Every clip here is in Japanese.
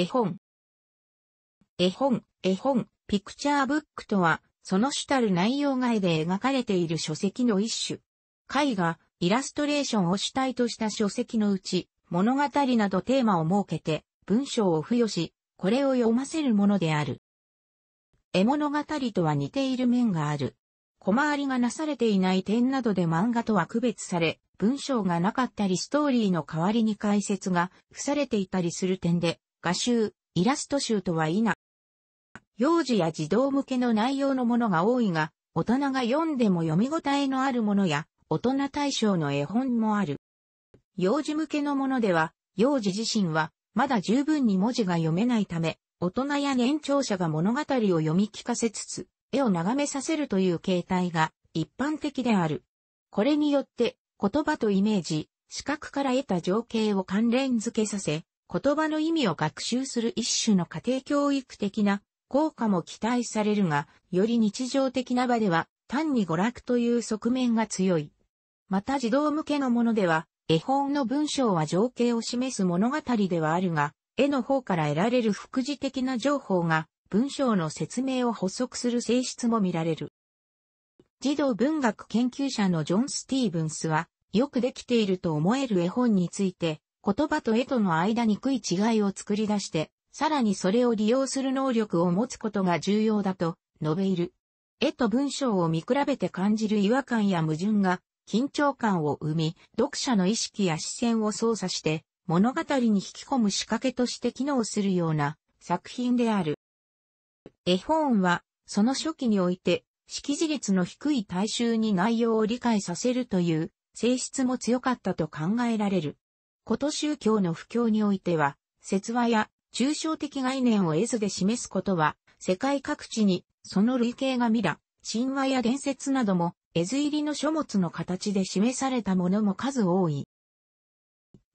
絵本。絵本、絵本、ピクチャーブックとは、その主たる内容外で描かれている書籍の一種。絵画、イラストレーションを主体とした書籍のうち、物語などテーマを設けて、文章を付与し、これを読ませるものである。絵物語とは似ている面がある。小回りがなされていない点などで漫画とは区別され、文章がなかったりストーリーの代わりに解説が付されていたりする点で、画集、イラスト集とは否。幼児や児童向けの内容のものが多いが、大人が読んでも読み応えのあるものや、大人対象の絵本もある。幼児向けのものでは、幼児自身は、まだ十分に文字が読めないため、大人や年長者が物語を読み聞かせつつ、絵を眺めさせるという形態が一般的である。これによって、言葉とイメージ、視覚から得た情景を関連付けさせ、言葉の意味を学習する一種の家庭教育的な効果も期待されるが、より日常的な場では単に娯楽という側面が強い。また児童向けのものでは、絵本の文章は情景を示す物語ではあるが、絵の方から得られる副次的な情報が文章の説明を補足する性質も見られる。児童文学研究者のジョン・スティーブンスは、よくできていると思える絵本について、言葉と絵との間に食い違いを作り出して、さらにそれを利用する能力を持つことが重要だと述べいる。絵と文章を見比べて感じる違和感や矛盾が緊張感を生み、読者の意識や視線を操作して物語に引き込む仕掛けとして機能するような作品である。絵本はその初期において識字率の低い大衆に内容を理解させるという性質も強かったと考えられる。こと宗教の布教においては、説話や抽象的概念を絵図で示すことは、世界各地にその類型が見ら、神話や伝説なども、絵図入りの書物の形で示されたものも数多い。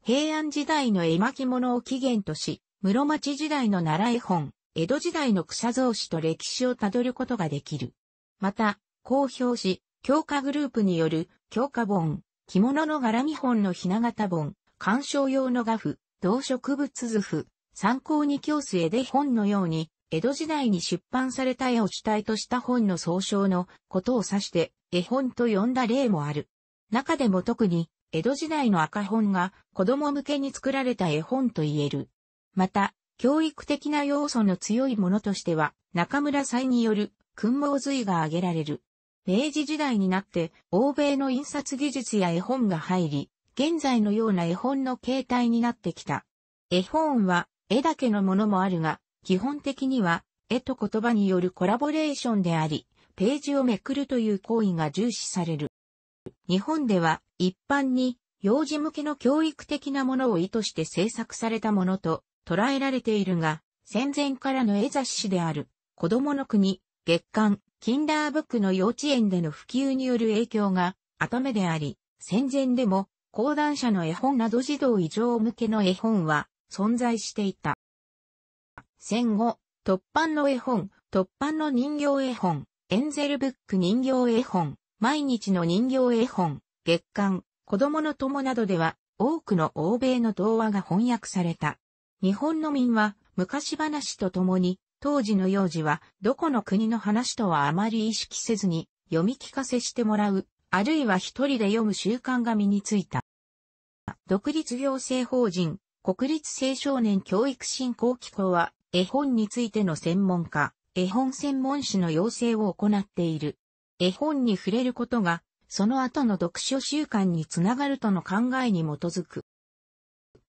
平安時代の絵巻物を起源とし、室町時代の奈良絵本、江戸時代の草造紙と歴史をたどることができる。また、公表し、教科グループによる教科本、着物の柄見本のひな形本、観賞用の画布、動植物図譜、参考に教室絵で本のように、江戸時代に出版された絵を主体とした本の総称のことを指して、絵本と呼んだ例もある。中でも特に、江戸時代の赤本が子供向けに作られた絵本と言える。また、教育的な要素の強いものとしては、中村祭による訓毛髄が挙げられる。明治時代になって、欧米の印刷技術や絵本が入り、現在のような絵本の形態になってきた。絵本は絵だけのものもあるが、基本的には絵と言葉によるコラボレーションであり、ページをめくるという行為が重視される。日本では一般に幼児向けの教育的なものを意図して制作されたものと捉えられているが、戦前からの絵雑誌である子供の国月刊キンダーブックの幼稚園での普及による影響が後目であり、戦前でも講談社の絵本など児童異常向けの絵本は存在していた。戦後、突版の絵本、突版の人形絵本、エンゼルブック人形絵本、毎日の人形絵本、月刊、子供の友などでは多くの欧米の童話が翻訳された。日本の民は昔話とともに、当時の幼児はどこの国の話とはあまり意識せずに読み聞かせしてもらう、あるいは一人で読む習慣が身についた。独立行政法人、国立青少年教育振興機構は、絵本についての専門家、絵本専門誌の要請を行っている。絵本に触れることが、その後の読書習慣につながるとの考えに基づく。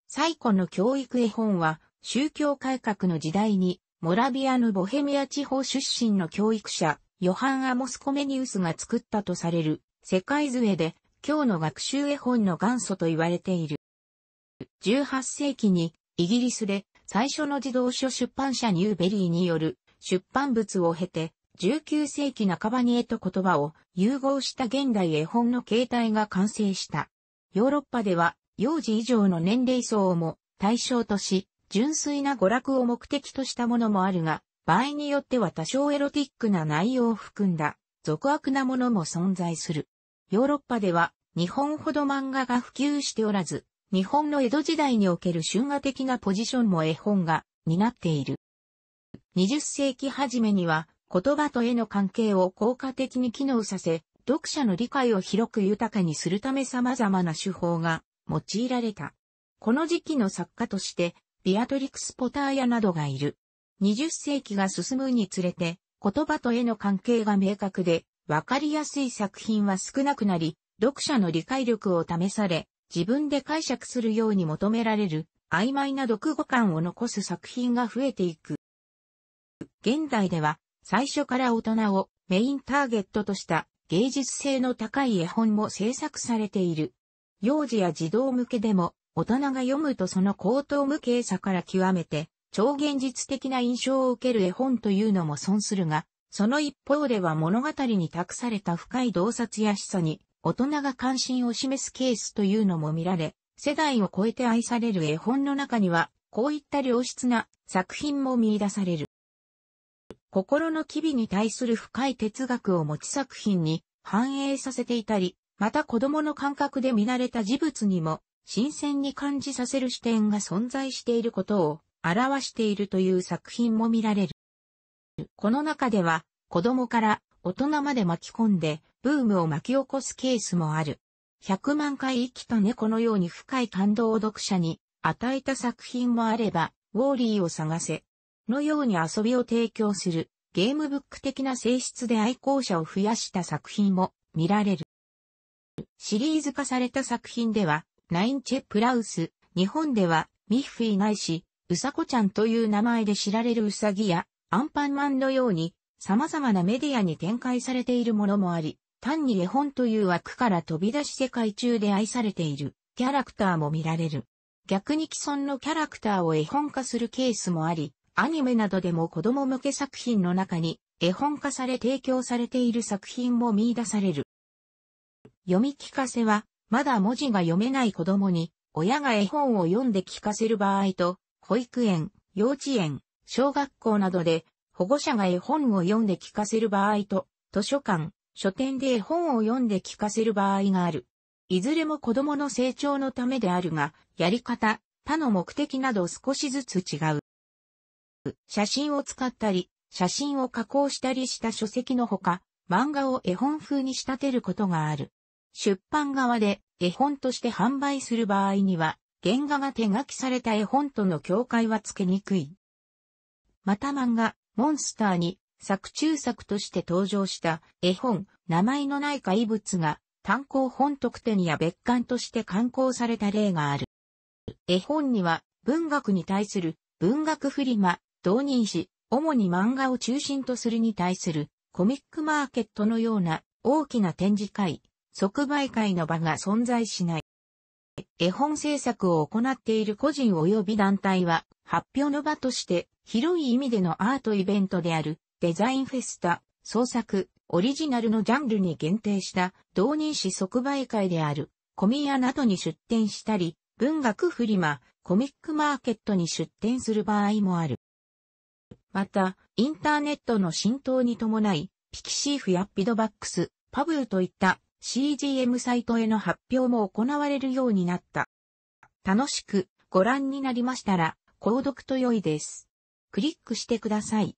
最古の教育絵本は、宗教改革の時代に、モラビアのボヘミア地方出身の教育者、ヨハン・アモス・コメニウスが作ったとされる、世界図絵で、今日の学習絵本の元祖と言われている。18世紀にイギリスで最初の児童書出版社ニューベリーによる出版物を経て19世紀半ばに絵と言葉を融合した現代絵本の形態が完成した。ヨーロッパでは幼児以上の年齢層も対象とし、純粋な娯楽を目的としたものもあるが、場合によっては多少エロティックな内容を含んだ、俗悪なものも存在する。ヨーロッパでは日本ほど漫画が普及しておらず、日本の江戸時代における春画的なポジションも絵本が担っている。20世紀初めには言葉と絵の関係を効果的に機能させ、読者の理解を広く豊かにするため様々な手法が用いられた。この時期の作家として、ビアトリクス・ポターヤなどがいる。20世紀が進むにつれて、言葉と絵の関係が明確で、わかりやすい作品は少なくなり、読者の理解力を試され、自分で解釈するように求められる、曖昧な読語感を残す作品が増えていく。現代では、最初から大人をメインターゲットとした芸術性の高い絵本も制作されている。幼児や児童向けでも、大人が読むとその高等無形さから極めて、超現実的な印象を受ける絵本というのも損するが、その一方では物語に託された深い洞察や示唆に、大人が関心を示すケースというのも見られ、世代を超えて愛される絵本の中には、こういった良質な作品も見出される。心の機微に対する深い哲学を持ち作品に反映させていたり、また子供の感覚で見慣れた事物にも新鮮に感じさせる視点が存在していることを表しているという作品も見られる。この中では、子供から大人まで巻き込んで、ブームを巻き起こすケースもある。100万回生きた猫のように深い感動を読者に与えた作品もあれば、ウォーリーを探せ。のように遊びを提供するゲームブック的な性質で愛好者を増やした作品も見られる。シリーズ化された作品では、ナインチェ・プラウス、日本ではミッフィーないし、ウサコちゃんという名前で知られるウサギや、アンパンマンのように様々なメディアに展開されているものもあり、単に絵本という枠から飛び出し世界中で愛されているキャラクターも見られる。逆に既存のキャラクターを絵本化するケースもあり、アニメなどでも子供向け作品の中に絵本化され提供されている作品も見出される。読み聞かせは、まだ文字が読めない子供に、親が絵本を読んで聞かせる場合と、保育園、幼稚園、小学校などで保護者が絵本を読んで聞かせる場合と、図書館、書店で絵本を読んで聞かせる場合がある。いずれも子供の成長のためであるが、やり方、他の目的など少しずつ違う。写真を使ったり、写真を加工したりした書籍のほか、漫画を絵本風に仕立てることがある。出版側で絵本として販売する場合には、原画が手書きされた絵本との境界はつけにくい。また漫画、モンスターに作中作として登場した絵本、名前のない怪物が単行本特典や別館として刊行された例がある。絵本には文学に対する文学フリマ、同人誌、主に漫画を中心とするに対するコミックマーケットのような大きな展示会、即売会の場が存在しない。絵本制作を行っている個人及び団体は発表の場として、広い意味でのアートイベントである、デザインフェスタ、創作、オリジナルのジャンルに限定した同人誌即売会である、コミヤなどに出展したり、文学フリマ、コミックマーケットに出展する場合もある。また、インターネットの浸透に伴い、ピキシーフやピドバックス、パブーといった CGM サイトへの発表も行われるようになった。楽しくご覧になりましたら、購読と良いです。クリックしてください。